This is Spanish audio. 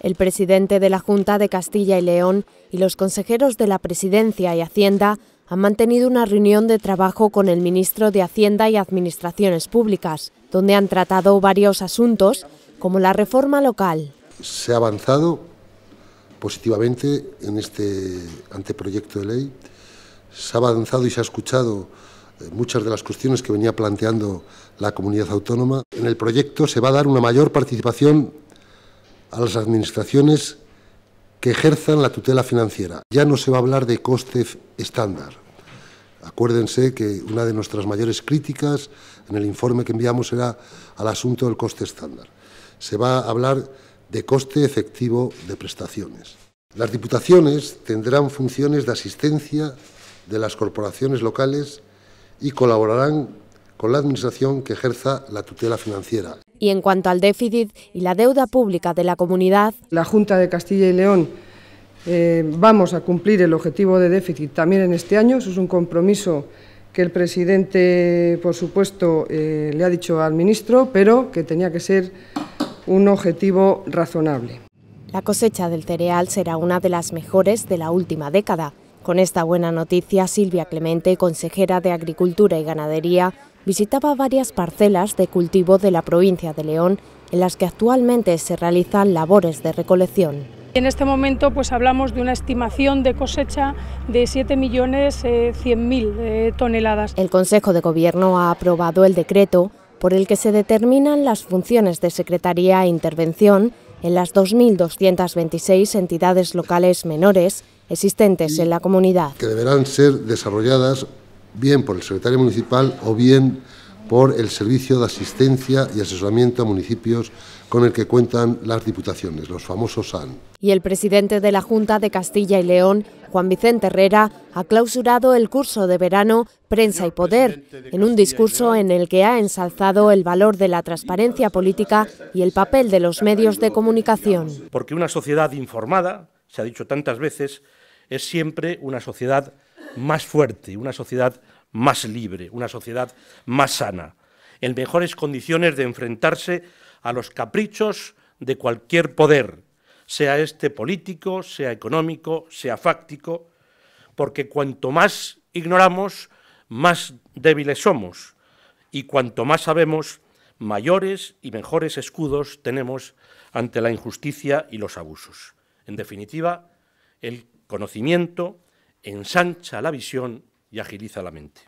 El presidente de la Junta de Castilla y León y los consejeros de la Presidencia y Hacienda han mantenido una reunión de trabajo con el ministro de Hacienda y Administraciones Públicas, donde han tratado varios asuntos, como la reforma local. Se ha avanzado positivamente en este anteproyecto de ley, se ha avanzado y se ha escuchado eh, muchas de las cuestiones que venía planteando la comunidad autónoma. En el proyecto se va a dar una mayor participación a las administraciones que ejerzan la tutela financiera. Ya no se va a hablar de coste estándar. Acuérdense que una de nuestras mayores críticas en el informe que enviamos era al asunto del coste estándar. Se va a hablar de coste efectivo de prestaciones. Las diputaciones tendrán funciones de asistencia de las corporaciones locales y colaborarán con la Administración que ejerza la tutela financiera. Y en cuanto al déficit y la deuda pública de la comunidad... La Junta de Castilla y León eh, vamos a cumplir el objetivo de déficit también en este año. Eso es un compromiso que el presidente, por supuesto, eh, le ha dicho al ministro, pero que tenía que ser un objetivo razonable. La cosecha del cereal será una de las mejores de la última década. Con esta buena noticia, Silvia Clemente, consejera de Agricultura y Ganadería, visitaba varias parcelas de cultivo de la provincia de León, en las que actualmente se realizan labores de recolección. En este momento pues hablamos de una estimación de cosecha de 7.100.000 eh, eh, toneladas. El Consejo de Gobierno ha aprobado el decreto por el que se determinan las funciones de Secretaría e Intervención en las 2.226 entidades locales menores existentes en la comunidad. Que deberán ser desarrolladas bien por el secretario municipal o bien por el servicio de asistencia y asesoramiento a municipios con el que cuentan las diputaciones, los famosos SAN. Y el presidente de la Junta de Castilla y León, Juan Vicente Herrera, ha clausurado el curso de verano Prensa y Poder, en un discurso en el que ha ensalzado el valor de la transparencia política y el papel de los medios de comunicación. Porque una sociedad informada, se ha dicho tantas veces, es siempre una sociedad más fuerte, una sociedad más libre, una sociedad más sana, en mejores condiciones de enfrentarse a los caprichos de cualquier poder, sea este político, sea económico, sea fáctico, porque cuanto más ignoramos, más débiles somos, y cuanto más sabemos, mayores y mejores escudos tenemos ante la injusticia y los abusos. En definitiva, el conocimiento ensancha la visión y agiliza la mente.